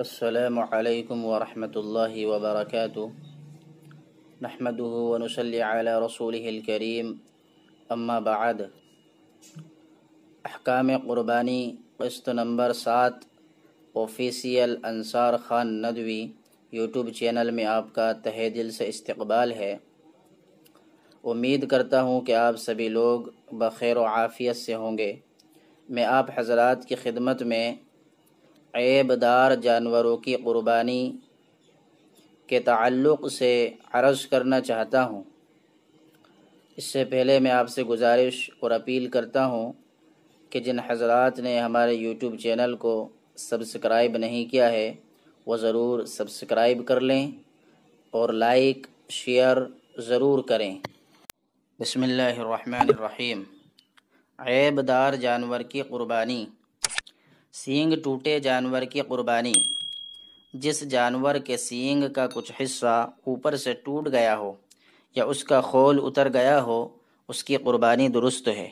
असलकम वरहि वबरक नहमद वनसली रसूल करीम अम्मा बाद अहकाम क़ुरबानी क़स्त नंबर सात official Ansar Khan Nadvi YouTube channel में आपका तहे दिल से इस्तकबाल है उम्मीद करता हूँ कि आप सभी लोग बखैर आफ़ियत से होंगे मैं आप हजरात की खिदमत में ऐबदार जानवरों की क़ुरबानी के ताल्लुक़ से अर्ज़ करना चाहता हूँ इससे पहले मैं आपसे गुजारिश और अपील करता हूँ कि जिन हजरात ने हमारे यूट्यूब चैनल को सब्सक्राइब नहीं किया है वो ज़रूर सब्सक्राइब कर लें और लाइक शेयर ज़रूर करें बसमीम ऐबदार जानवर की क़ुरबानी सींग टूटे जानवर की कुर्बानी जिस जानवर के सींग का कुछ हिस्सा ऊपर से टूट गया हो या उसका खोल उतर गया हो उसकी कुर्बानी दुरुस्त है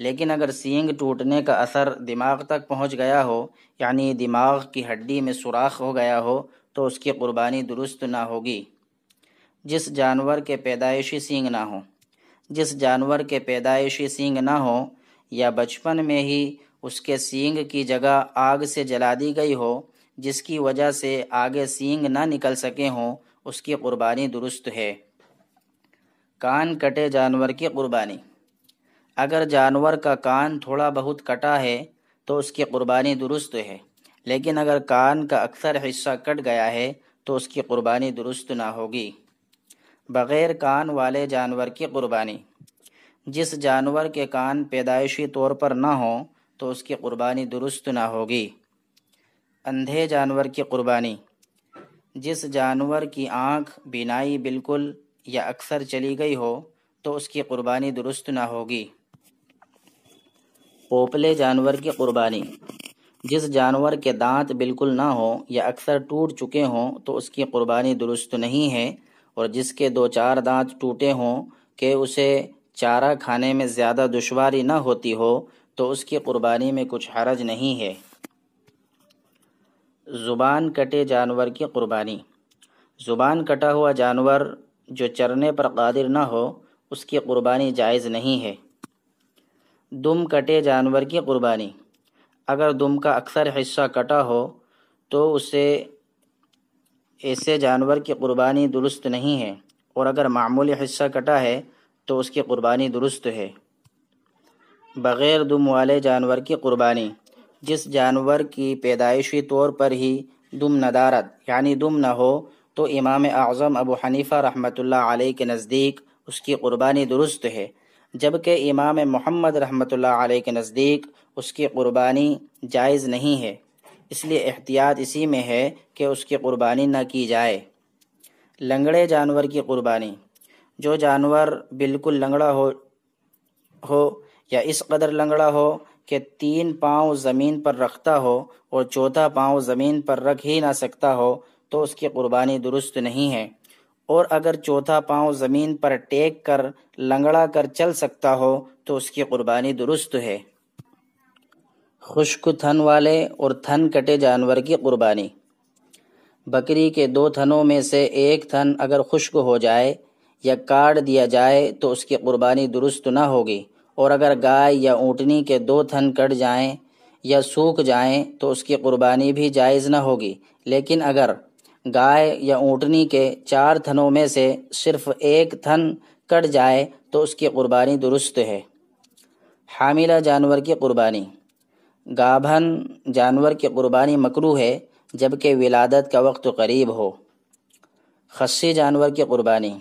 लेकिन अगर सींग टूटने का असर दिमाग तक पहुंच गया हो यानी दिमाग की हड्डी में सुराख हो गया हो तो उसकी कुर्बानी दुरुस्त ना होगी जिस जानवर के पैदाइशी सींग ना हो जिस जानवर के पैदाइशी सींग ना हो या बचपन में ही उसके सींग की जगह आग से जला दी गई हो जिसकी वजह से आगे सींग ना निकल सके हों उसकी कुर्बानी दुरुस्त है कान कटे जानवर की कुर्बानी अगर जानवर का कान थोड़ा बहुत कटा है तो उसकी कुर्बानी दुरुस्त है लेकिन अगर कान का अक्सर हिस्सा कट गया है तो उसकी कुर्बानी दुरुस्त ना होगी बग़ैर कान वाले जानवर की कुर्बानी जिस जानवर के कान पैदाइशी तौर पर ना हों तो उसकी कुर्बानी दुरुस्त ना होगी अंधे जानवर की कुर्बानी जिस जानवर की आँख बिनाई बिल्कुल या अक्सर चली गई हो तो उसकी कुर्बानी दुरुस्त ना होगी पोपले जानवर की कुर्बानी जिस जानवर के दांत बिल्कुल ना हो या अक्सर टूट चुके हों तो उसकी कुर्बानी दुरुस्त नहीं है और जिसके दो चार दांत टूटे हों के उसे चारा खाने में ज़्यादा दुश्वारी ना होती हो तो उसकी कुर्बानी में कुछ हरज नहीं है ज़ुबान कटे जानवर की क़ुरबानी ज़ुबान कटा हुआ जानवर जो चरने पर कादिर ना हो उसकी क़ुरबानी जायज़ नहीं है दुम कटे जानवर की कुर्बानी अगर दुम का अक्सर हिस्सा कटा हो तो उसे ऐसे जानवर की कुर्बानी दुरुस्त नहीं है और अगर मामूली हिस्सा कटा है तो उसकी क़ुरबानी दुरुस्त है बग़ैर दुम वाले जानवर की क़ुरबानी जिस जानवर की पैदाइशी तौर पर ही दुम नदारत यानी दुम न हो तो इमाम आज़म अबू हनीफ़ा रहमतुल्लाह अलैह के नज़दीक उसकी क़ुरबानी दुरुस्त है जबकि इमाम मोहम्मद रहमतुल्लाह अलैह के नज़दीक उसकी क़ुरबानी जायज़ नहीं है इसलिए एहतियात इसी में है कि उसकी कुर्बानी न की जाए लंगड़े जानवर की क़ुरबानी जो जानवर बिल्कुल लंगड़ा हो हो या इस कदर लंगड़ा हो कि तीन पाँव ज़मीन पर रखता हो और चौथा पाँव ज़मीन पर रख ही ना सकता हो तो उसकी कुर्बानी दुरुस्त नहीं है और अगर चौथा पाँव ज़मीन पर टेक कर लंगड़ा कर चल सकता हो तो उसकी कुर्बानी दुरुस्त है खुश्क थन वाले और थन कटे जानवर की कुर्बानी बकरी के दो थनों में से एक थन अगर खुश्क हो जाए या काट दिया जाए तो उसकी कुर्बानी दुरुस्त ना होगी और अगर गाय या ऊँटनी के दो थन कट जाएं या सूख जाएं तो उसकी कुर्बानी भी जायज़ न होगी लेकिन अगर गाय या ऊँटनी के चार थनों में से सिर्फ एक थन कट जाए तो उसकी कुर्बानी दुरुस्त है हामिला जानवर की कुर्बानी गाभन जानवर की कुर्बानी मकरू है जबकि विलादत का वक्त करीब हो खस्सी जानवर की कुर्बानी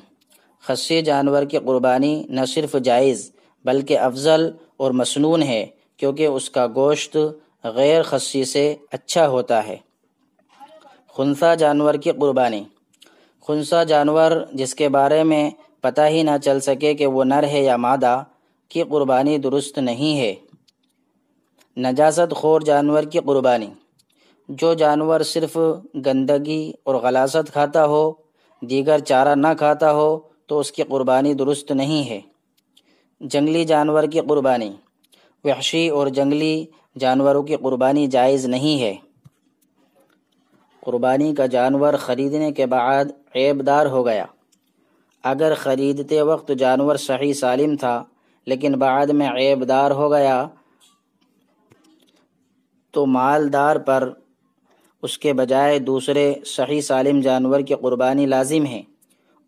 खस्सी जानवर की कुर्बानी न सिर्फ जायज़ बल्कि अफजल और मसनून है क्योंकि उसका गोश्त गैर खस्सी से अच्छा होता है खुनसा जानवर की कुर्बानी खुनसा जानवर जिसके बारे में पता ही ना चल सके कि वो नर है या मादा की कुर्बानी दुरुस्त नहीं है नजासत खोर जानवर की कुर्बानी जो जानवर सिर्फ गंदगी और गलासत खाता हो दीगर चारा ना खाता हो तो उसकी कुर्बानी दुरुस्त नहीं है जंगली जानवर की कुर्बानी वहशी और जंगली जानवरों की कुर्बानी जायज़ नहीं है कुर्बानी का जानवर ख़रीदने के बाद ऐबदार हो गया अगर ख़रीदते वक्त जानवर सही सालिम था लेकिन बाद में ऐबदार हो गया तो मालदार पर उसके बजाय दूसरे सही सालिम जानवर की कुर्बानी लाजिम है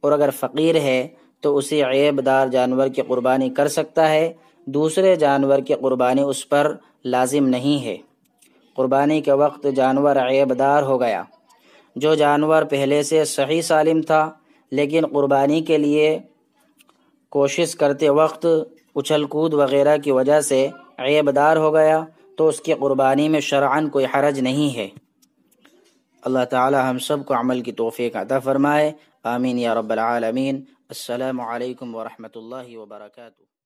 और अगर फ़कीर है तो उसे ऐबदार जानवर की कुर्बानी कर सकता है दूसरे जानवर की कुर्बानी उस पर लाजिम नहीं है कुर्बानी के वक्त जानवर ऐबदार हो गया जो जानवर पहले से सही सालिम था लेकिन कुर्बानी के लिए कोशिश करते वक्त उछल कूद वगैरह की वजह से ऐबदार हो गया तो उसकी कुर्बानी में शरान कोई हरज नहीं है अल्लाह ताला हम सब को अमल की का अदा फ़रमाए آمين يا رب العالمين السلام عليكم ورحمة الله وبركاته